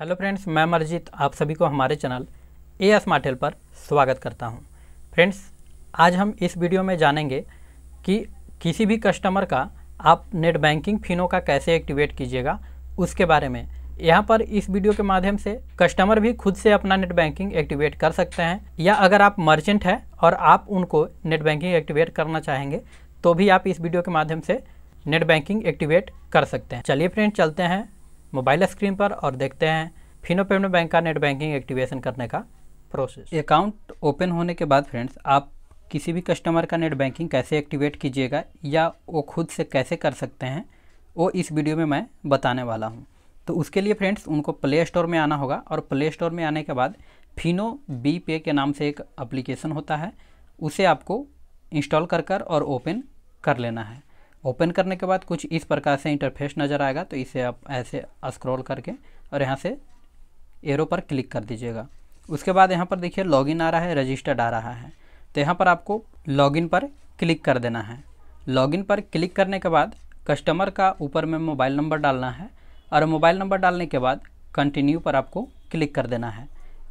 hello friends मैं मरजीत आप सभी को हमारे चैनल ए एस हेल्प पर स्वागत करता हूं फ्रेंड्स आज हम इस वीडियो में जानेंगे कि किसी भी कस्टमर का आप नेट बैंकिंग फिनो का कैसे एक्टिवेट कीजिएगा उसके बारे में यहाँ पर इस वीडियो के माध्यम से कस्टमर भी खुद से अपना नेट बैंकिंग एक्टिवेट कर सकते हैं या अगर आप मर्चेंट हैं और आप उनको नेट बैंकिंग एक्टिवेट करना चाहेंगे तो भी आप इस वीडियो के माध्यम से नेट बैंकिंग एक्टिवेट कर सकते हैं चलिए फ्रेंड्स चलते हैं मोबाइल स्क्रीन पर और देखते हैं फिनो पेमेंट बैंक का नेट बैंकिंग एक्टिवेशन करने का प्रोसेस अकाउंट ओपन होने के बाद फ्रेंड्स आप किसी भी कस्टमर का नेट बैंकिंग कैसे एक्टिवेट कीजिएगा या वो खुद से कैसे कर सकते हैं वो इस वीडियो में मैं बताने वाला हूँ तो उसके लिए फ्रेंड्स उनको प्ले स्टोर में आना होगा और प्ले स्टोर में आने के बाद फिनो बी पे के नाम से एक एप्लीकेशन होता है उसे आपको इंस्टॉल कर कर और ओपन कर लेना है ओपन करने के बाद कुछ इस प्रकार से इंटरफेस नज़र आएगा तो इसे आप ऐसे स्क्रॉल करके और यहाँ से एरो पर क्लिक कर दीजिएगा उसके बाद यहाँ पर देखिए लॉगिन आ रहा है रजिस्टर्ड आ रहा है तो यहाँ पर आपको लॉगिन पर क्लिक कर देना है लॉगिन पर क्लिक करने के बाद कस्टमर का ऊपर में मोबाइल नंबर डालना है और मोबाइल नंबर डालने के बाद कंटिन्यू पर आपको क्लिक कर देना है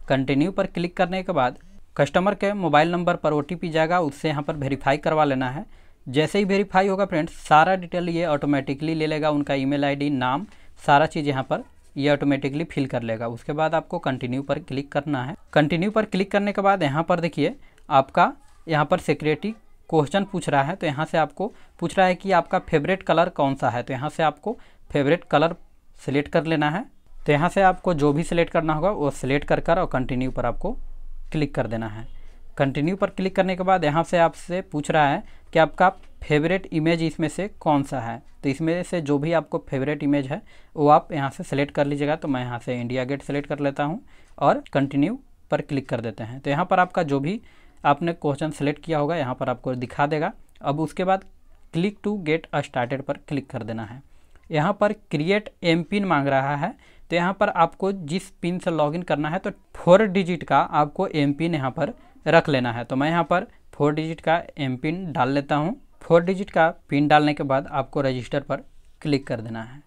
कंटिन्यू पर क्लिक करने के बाद कस्टमर के मोबाइल नंबर पर ओ जाएगा उससे यहाँ पर वेरीफाई करवा लेना है जैसे ही वेरीफाई होगा फ्रेंड्स सारा डिटेल ये ऑटोमेटिकली ले लेगा उनका ईमेल आईडी नाम सारा चीज़ यहाँ पर ये ऑटोमेटिकली फिल कर लेगा उसके बाद आपको कंटिन्यू पर क्लिक करना है कंटिन्यू पर क्लिक करने के बाद यहाँ पर देखिए आपका यहाँ पर सिक्योरिटी क्वेश्चन पूछ रहा है तो यहाँ से आपको पूछ रहा है कि आपका फेवरेट कलर कौन सा है तो यहाँ से आपको फेवरेट कलर सेलेक्ट कर लेना है तो यहाँ से आपको जो भी सिलेक्ट करना होगा वो सिलेक्ट कर कर और कंटिन्यू पर आपको क्लिक कर देना है कंटिन्यू पर क्लिक करने के बाद यहाँ से आपसे पूछ रहा है कि आपका फेवरेट इमेज इसमें से कौन सा है तो इसमें से जो भी आपको फेवरेट इमेज है वो आप यहाँ से सेलेक्ट कर लीजिएगा तो मैं यहाँ से इंडिया गेट सेलेक्ट कर लेता हूँ और कंटिन्यू पर क्लिक कर देते हैं तो यहाँ पर आपका जो भी आपने क्वेश्चन सेलेक्ट किया होगा यहाँ पर आपको दिखा देगा अब उसके बाद क्लिक टू गेट स्टार्टेड पर क्लिक कर देना है यहाँ पर क्रिएट एम पिन मांग रहा है तो यहाँ पर आपको जिस पिन से लॉगिन करना है तो फोर डिजिट का आपको एम पिन यहाँ पर रख लेना है तो मैं यहाँ पर फोर डिजिट का एम पिन डाल लेता हूँ फोर डिजिट का पिन डालने के बाद आपको रजिस्टर पर क्लिक कर देना है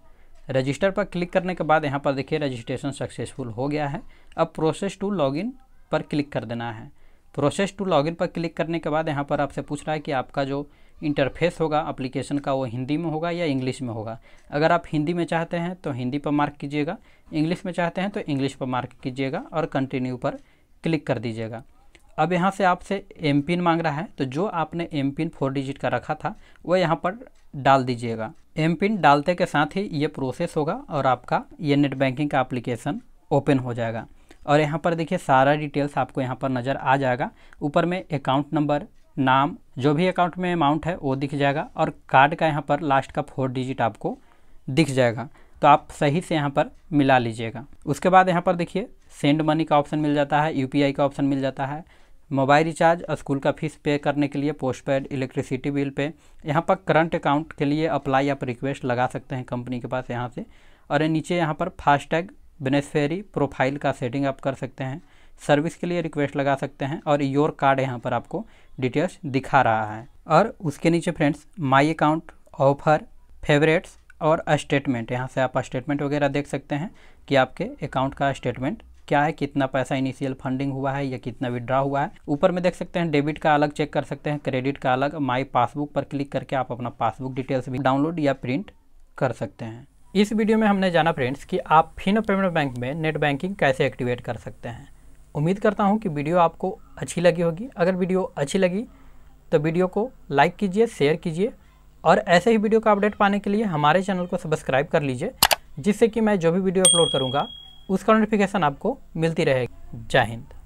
रजिस्टर पर क्लिक करने के बाद यहाँ पर देखिए रजिस्ट्रेशन सक्सेसफुल हो गया है अब प्रोसेस टू लॉगिन पर क्लिक कर देना है प्रोसेस टू लॉगिन पर क्लिक करने के बाद यहाँ पर आपसे पूछ रहा है कि आपका जो इंटरफेस होगा एप्लीकेशन का वो हिंदी में होगा या इंग्लिश में होगा अगर आप हिंदी में चाहते हैं तो हिंदी पर मार्क कीजिएगा इंग्लिश में चाहते हैं तो इंग्लिश पर मार्क कीजिएगा और कंटिन्यू पर क्लिक कर दीजिएगा अब यहाँ से आपसे एम पिन मांग रहा है तो जो आपने एम पिन फोर डिजिट का रखा था वो यहाँ पर डाल दीजिएगा एम पिन डालते के साथ ही ये प्रोसेस होगा और आपका ये नेट बैंकिंग का एप्लीकेशन ओपन हो जाएगा और यहाँ पर देखिए सारा डिटेल्स आपको यहाँ पर नज़र आ जाएगा ऊपर में अकाउंट नंबर नाम जो भी अकाउंट में अमाउंट है वो दिख जाएगा और कार्ड का यहाँ पर लास्ट का फोर डिजिट आपको दिख जाएगा तो आप सही से यहाँ पर मिला लीजिएगा उसके बाद यहाँ पर देखिए सेंड मनी का ऑप्शन मिल जाता है यूपीआई का ऑप्शन मिल जाता है मोबाइल रिचार्ज स्कूल का फीस पे करने के लिए post paid electricity bill pay यहाँ पर करंट अकाउंट के लिए अप्लाई आप रिक्वेस्ट लगा सकते हैं कंपनी के पास यहाँ से और नीचे यहाँ पर फास्टैग बेनेसफेरी प्रोफाइल का सेटिंग आप कर सकते हैं सर्विस के लिए रिक्वेस्ट लगा सकते हैं और योर कार्ड यहाँ पर आपको डिटेल्स दिखा रहा है और उसके नीचे friends my account offer favourites और स्टेटमेंट यहाँ से आप स्टेटमेंट वगैरह देख सकते हैं कि आपके अकाउंट का स्टेटमेंट क्या है कितना पैसा इनिशियल फंडिंग हुआ है या कितना विड्रा हुआ है ऊपर में देख सकते हैं डेबिट का अलग चेक कर सकते हैं क्रेडिट का अलग माई पासबुक पर क्लिक करके आप अपना पासबुक डिटेल्स भी डाउनलोड या प्रिंट कर सकते हैं इस वीडियो में हमने जाना फ्रेंड्स कि आप फिनो पेमेंट बैंक में नेट बैंकिंग कैसे एक्टिवेट कर सकते हैं उम्मीद करता हूँ कि वीडियो आपको अच्छी लगी होगी अगर वीडियो अच्छी लगी तो वीडियो को लाइक कीजिए शेयर कीजिए और ऐसे ही वीडियो का अपडेट पाने के लिए हमारे चैनल को सब्सक्राइब कर लीजिए जिससे कि मैं जो भी वीडियो अपलोड करूँगा उसका नोटिफिकेशन आपको मिलती रहेगी जय हिंद